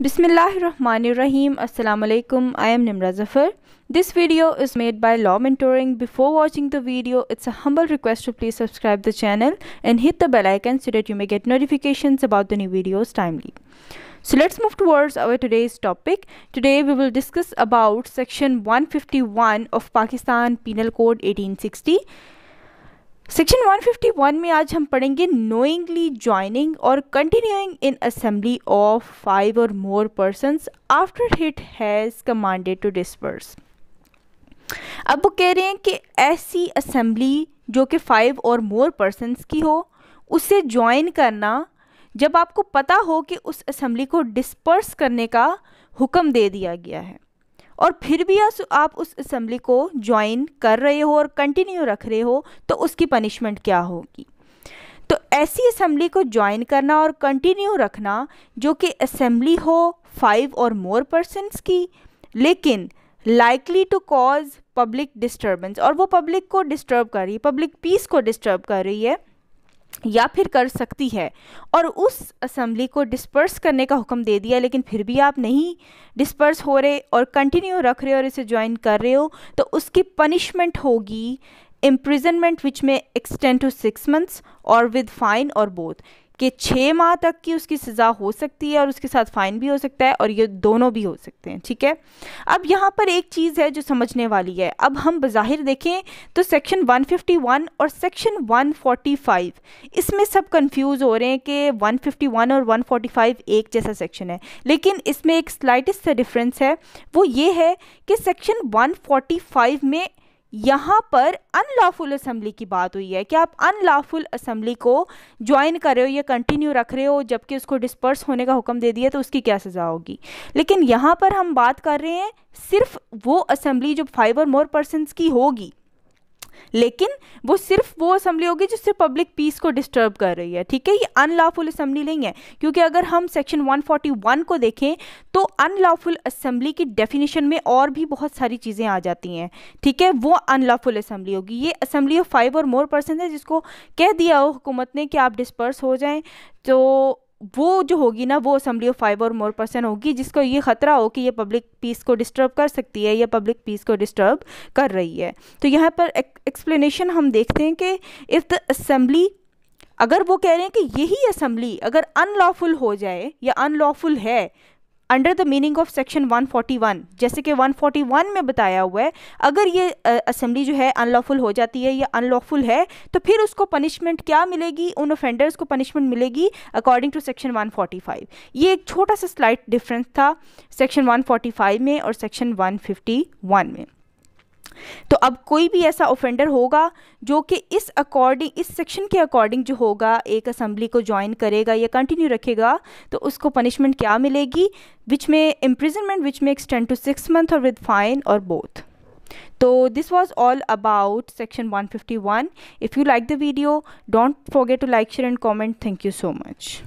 Bismillahirrahmanirrahim. Assalamu alaikum. I am Nimra Zafar. This video is made by Law Mentoring. Before watching the video, it's a humble request to please subscribe the channel and hit the bell icon so that you may get notifications about the new videos timely. So let's move towards our today's topic. Today we will discuss about section 151 of Pakistan Penal Code 1860 section 151 में आज हम पढ़ेंगे knowingly joining और continuing in assembly of five और more persons after it has commanded to disperse अब वो कह रहे हैं कि ऐसी असेंबली जो कि फाइव और मोर पर्सनस की हो उसे ज्वाइन करना जब आपको पता हो कि उस असम्बली को डिस्पर्स करने का हुक्म दे दिया गया है और फिर भी आप उस असम्बली को ज्वाइन कर रहे हो और कंटिन्यू रख रहे हो तो उसकी पनिशमेंट क्या होगी तो ऐसी असम्बली को ज्वाइन करना और कंटिन्यू रखना जो कि असम्बली हो फाइव और मोर पर्सनस की लेकिन likely to cause public disturbance और वो पब्लिक को डिस्टर्ब कर रही है पब्लिक पीस को डिस्टर्ब कर रही है या फिर कर सकती है और उस असम्बली को डिस्पर्स करने का हुक्म दे दिया लेकिन फिर भी आप नहीं डिस्पर्स हो रहे और कंटिन्यू रख रहे हो और इसे ज्वाइन कर रहे हो तो उसकी पनिशमेंट होगी imprisonment which may extend to six months और विद फाइन और बोथ कि छः माह तक की उसकी सज़ा हो सकती है और उसके साथ फ़ाइन भी हो सकता है और ये दोनों भी हो सकते हैं ठीक है अब यहाँ पर एक चीज़ है जो समझने वाली है अब हम बाहिर देखें तो सेक्शन 151 और सेक्शन 145 इसमें सब कंफ्यूज हो रहे हैं कि 151 और 145 एक जैसा सेक्शन है लेकिन इसमें एक स्लाइटेस्ट डिफरेंस है वो ये है कि सेक्शन वन में यहाँ पर अनलॉफुल असम्बली की बात हुई है कि आप अनलॉफुल असम्बली को ज्वाइन कर रहे हो या कंटिन्यू रख रहे हो जबकि उसको डिस्पर्स होने का हुक्म दे दिया तो उसकी क्या सज़ा होगी लेकिन यहाँ पर हम बात कर रहे हैं सिर्फ वो असम्बली जो फाइव और मोर पर्सनस की होगी लेकिन वो सिर्फ वो असम्बली होगी जो सिर्फ पब्लिक पीस को डिस्टर्ब कर रही है ठीक है ये अनलॉफुल असम्बली नहीं है क्योंकि अगर हम सेक्शन 141 को देखें तो अनलॉफुल असम्बली की डेफिनेशन में और भी बहुत सारी चीज़ें आ जाती हैं ठीक है वो अनलॉफुल असम्बली होगी ये असम्बली ऑफ फाइव और मोर पर्सन है जिसको कह दिया हो हुकूमत ने कि आप डिस्पर्स हो जाएँ तो वो जो होगी ना वो असम्बली ऑफ फाइव और मोर पर्सन होगी जिसको ये ख़तरा हो कि ये पब्लिक पीस को डिस्टर्ब कर सकती है या पब्लिक पीस को डिस्टर्ब कर रही है तो यहाँ पर एक्सप्लेनेशन हम देखते हैं कि इफ़ द असम्बली अगर वो कह रहे हैं कि यही असम्बली अगर अनलॉफुल हो जाए या अनलॉफुल है under the meaning of section 141 जैसे कि 141 में बताया हुआ है अगर ये असेंबली जो है अनलॉफुल हो जाती है या अनलॉफुल है तो फिर उसको पनिशमेंट क्या मिलेगी उन ऑफेंडर्स को पनिशमेंट मिलेगी अकॉर्डिंग टू सेक्शन 145 ये एक छोटा सा स्लाइट डिफरेंस था सेक्शन 145 में और सेक्शन 151 में तो अब कोई भी ऐसा ऑफेंडर होगा जो कि इस अकॉर्डिंग इस सेक्शन के अकॉर्डिंग जो होगा एक असम्बली को ज्वाइन करेगा या कंटिन्यू रखेगा तो उसको पनिशमेंट क्या मिलेगी विच में imprisonment which may extend to six month और विद फाइन और बोथ तो this was all about section 151. If you like the video don't forget to like share and comment thank you so much